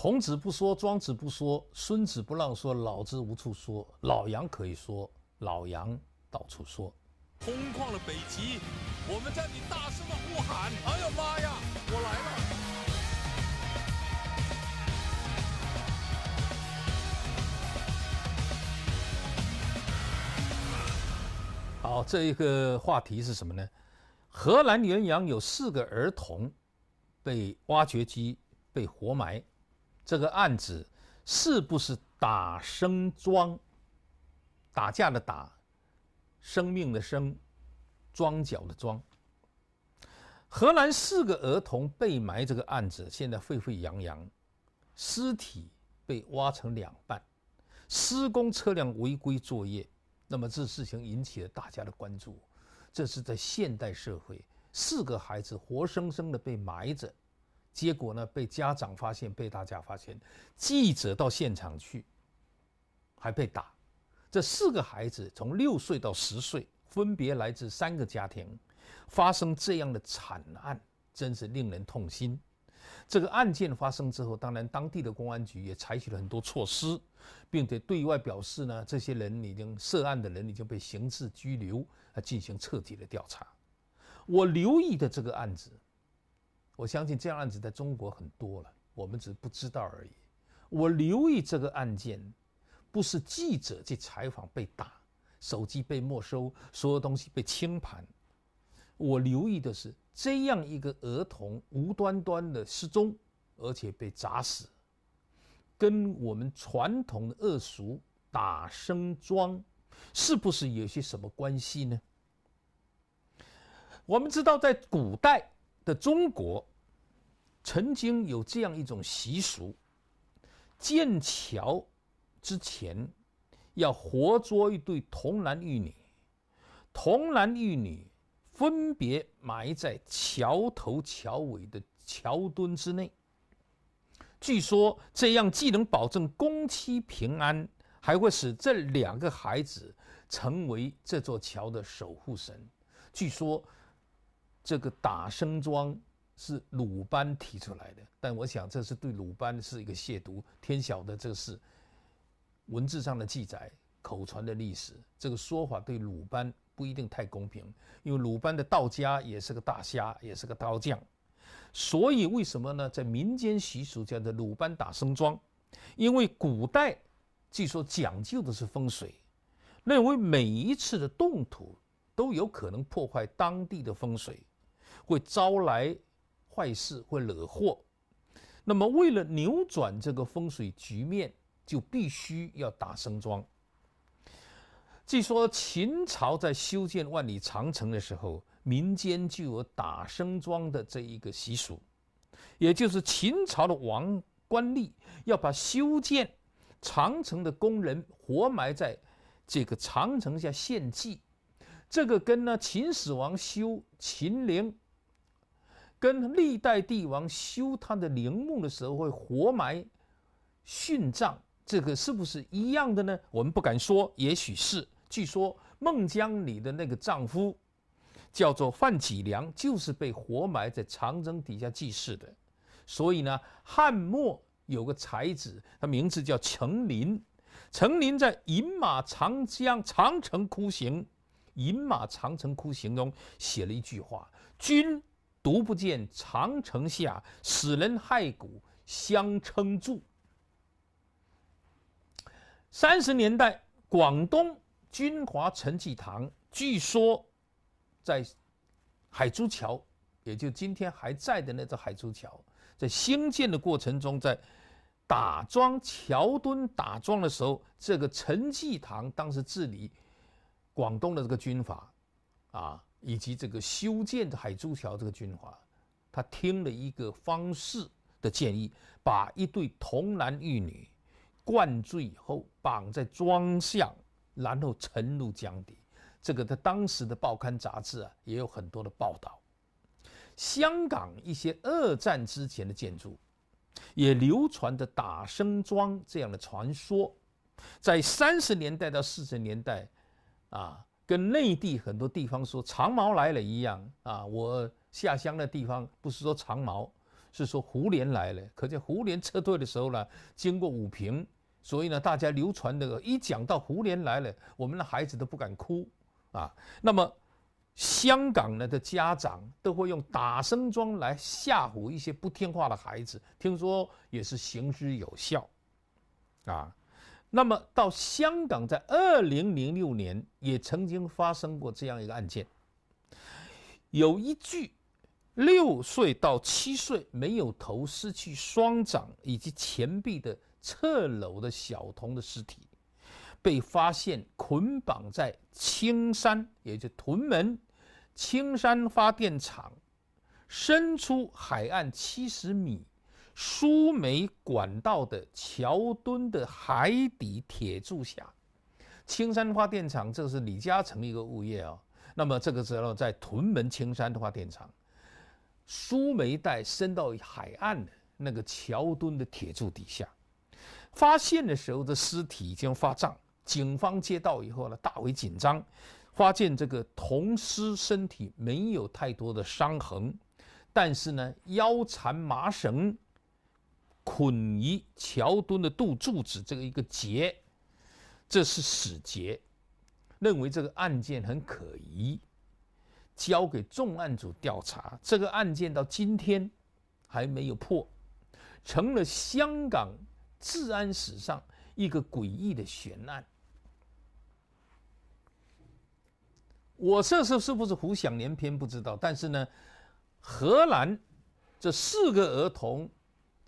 孔子不说，庄子不说，孙子不让说，老子无处说，老杨可以说，老杨到处说。空旷的北极，我们在你大声的呼喊。哎呦妈呀，我来了！好，这一个话题是什么呢？荷兰原阳有四个儿童被挖掘机被活埋。这个案子是不是打声庄？打架的打，生命的生，庄脚的庄。河南四个儿童被埋这个案子现在沸沸扬扬，尸体被挖成两半，施工车辆违规作业，那么这事情引起了大家的关注。这是在现代社会，四个孩子活生生的被埋着。结果呢？被家长发现，被大家发现，记者到现场去，还被打。这四个孩子从六岁到十岁，分别来自三个家庭，发生这样的惨案，真是令人痛心。这个案件发生之后，当然当地的公安局也采取了很多措施，并且对外表示呢，这些人已经涉案的人已经被刑事拘留，啊，进行彻底的调查。我留意的这个案子。我相信这样案子在中国很多了，我们只是不知道而已。我留意这个案件，不是记者去采访被打、手机被没收、所有东西被清盘。我留意的是，这样一个儿童无端端的失踪，而且被砸死，跟我们传统的恶俗打声桩，是不是有些什么关系呢？我们知道，在古代的中国。曾经有这样一种习俗：建桥之前，要活捉一对童男玉女，童男玉女分别埋在桥头桥尾的桥墩之内。据说这样既能保证工期平安，还会使这两个孩子成为这座桥的守护神。据说，这个打生桩。是鲁班提出来的，但我想这是对鲁班是一个亵渎。天晓得这是文字上的记载，口传的历史，这个说法对鲁班不一定太公平。因为鲁班的道家也是个大虾，也是个刀匠，所以为什么呢？在民间习俗叫做鲁班打生桩，因为古代据说讲究的是风水，认为每一次的动土都有可能破坏当地的风水，会招来。坏事会惹祸，那么为了扭转这个风水局面，就必须要打生桩。据说秦朝在修建万里长城的时候，民间就有打生桩的这一个习俗，也就是秦朝的王官吏要把修建长城的工人活埋在这个长城下献祭。这个跟呢秦始皇修秦陵。跟历代帝王修他的陵墓的时候会活埋殉葬，这个是不是一样的呢？我们不敢说，也许是。据说孟姜女的那个丈夫叫做范启良，就是被活埋在长征底下祭祀的。所以呢，汉末有个才子，他名字叫程琳。程琳在《饮马长江》《长城哭行》《饮马长城哭行》中写了一句话：“君。”独不见长城下，死人骸骨相称住。三十年代，广东军阀陈济棠据说在海珠桥，也就今天还在的那座海珠桥，在兴建的过程中，在打桩桥墩打桩的时候，这个陈济棠当时治理广东的这个军阀，啊。以及这个修建海珠桥这个军阀，他听了一个方士的建议，把一对童男玉女灌醉以后绑在桩上，然后沉入江底。这个他当时的报刊杂志啊也有很多的报道。香港一些二战之前的建筑，也流传着打生桩这样的传说，在三十年代到四十年代啊。跟内地很多地方说长毛来了一样啊，我下乡的地方不是说长毛，是说胡连来了。可见胡连撤退的时候呢，经过武平，所以呢，大家流传那个一讲到胡连来了，我们的孩子都不敢哭啊。那么，香港呢的家长都会用打声庄来吓唬一些不听话的孩子，听说也是行之有效啊。那么到香港，在二零零六年也曾经发生过这样一个案件，有一具六岁到七岁、没有头、失去双掌以及前臂的侧楼的小童的尸体，被发现捆绑在青山，也就屯门青山发电厂，伸出海岸七十米。输煤管道的桥墩的海底铁柱下，青山发电厂，这是李嘉诚一个物业啊。那么这个时候，在屯门青山的发电厂，输煤带伸到海岸的那个桥墩的铁柱底下，发现的时候的尸体已经发胀。警方接到以后呢，大为紧张，发现这个铜尸身体没有太多的伤痕，但是呢，腰缠麻绳。捆移桥墩的渡柱子这个一个结，这是死结，认为这个案件很可疑，交给重案组调查。这个案件到今天还没有破，成了香港治安史上一个诡异的悬案。我这时候是不是胡想联翩不知道，但是呢，荷兰这四个儿童。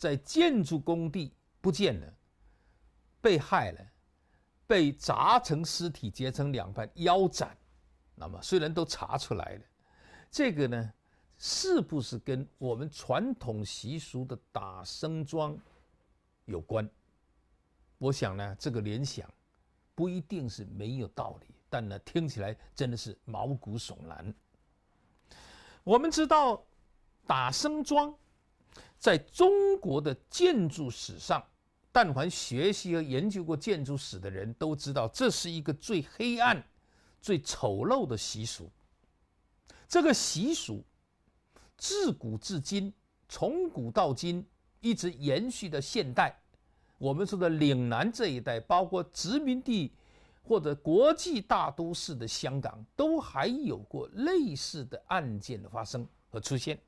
在建筑工地不见了，被害了，被砸成尸体，截成两半，腰斩。那么虽然都查出来了，这个呢，是不是跟我们传统习俗的打生桩有关？我想呢，这个联想不一定是没有道理，但呢，听起来真的是毛骨悚然。我们知道，打生桩。在中国的建筑史上，但凡学习和研究过建筑史的人都知道，这是一个最黑暗、最丑陋的习俗。这个习俗自古至今，从古到今一直延续到现代。我们说的岭南这一带，包括殖民地或者国际大都市的香港，都还有过类似的案件的发生和出现。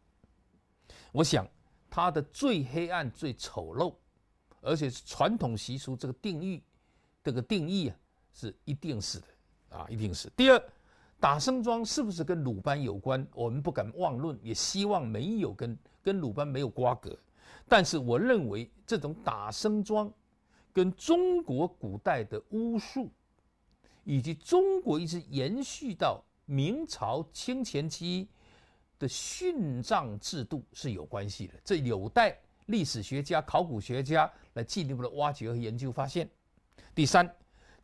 我想。它的最黑暗、最丑陋，而且是传统习俗这个定义，这个定义啊，是一定是的啊，一定是。第二，打生桩是不是跟鲁班有关，我们不敢妄论，也希望没有跟跟鲁班没有瓜葛。但是我认为这种打生桩，跟中国古代的巫术，以及中国一直延续到明朝清前期。的殉葬制度是有关系的，这有待历史学家、考古学家来进一步的挖掘和研究发现。第三，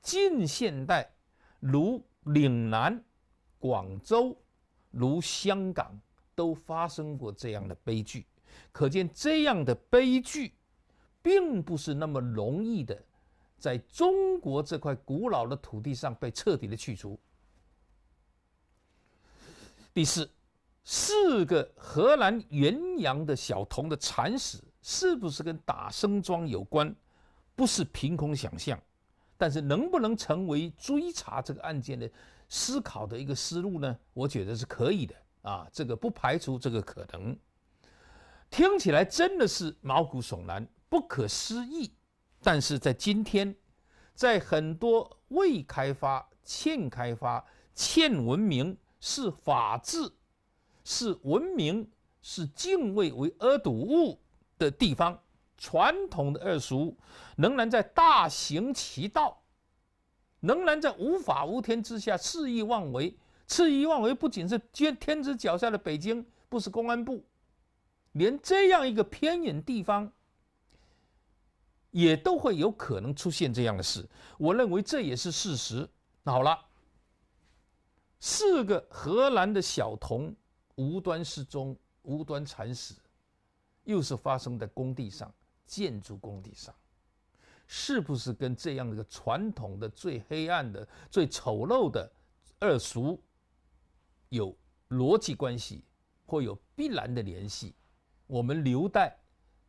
近现代如岭南、广州、如香港都发生过这样的悲剧，可见这样的悲剧并不是那么容易的，在中国这块古老的土地上被彻底的去除。第四。四个河南原阳的小童的惨死，是不是跟打生桩有关？不是凭空想象，但是能不能成为追查这个案件的思考的一个思路呢？我觉得是可以的啊，这个不排除这个可能。听起来真的是毛骨悚然、不可思议，但是在今天，在很多未开发、欠开发、欠文明、是法治。是文明，是敬畏为恶睹物的地方。传统的恶俗仍然在大行其道，仍然在无法无天之下肆意妄为。肆意妄为不仅是天子脚下的北京不是公安部，连这样一个偏远地方也都会有可能出现这样的事。我认为这也是事实。那好了，四个荷兰的小童。无端失踪、无端惨死，又是发生在工地上、建筑工地上，是不是跟这样的一个传统的最黑暗的、最丑陋的二俗有逻辑关系或有必然的联系？我们留待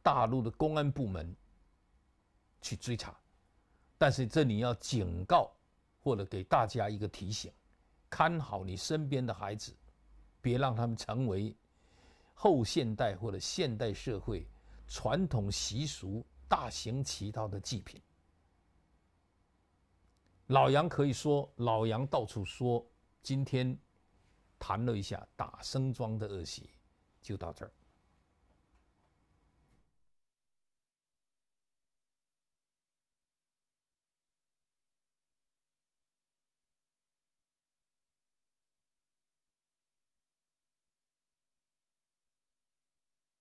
大陆的公安部门去追查。但是这里要警告或者给大家一个提醒：看好你身边的孩子。别让他们成为后现代或者现代社会传统习俗大行其道的祭品。老杨可以说，老杨到处说，今天谈了一下打声庄的恶习，就到这儿。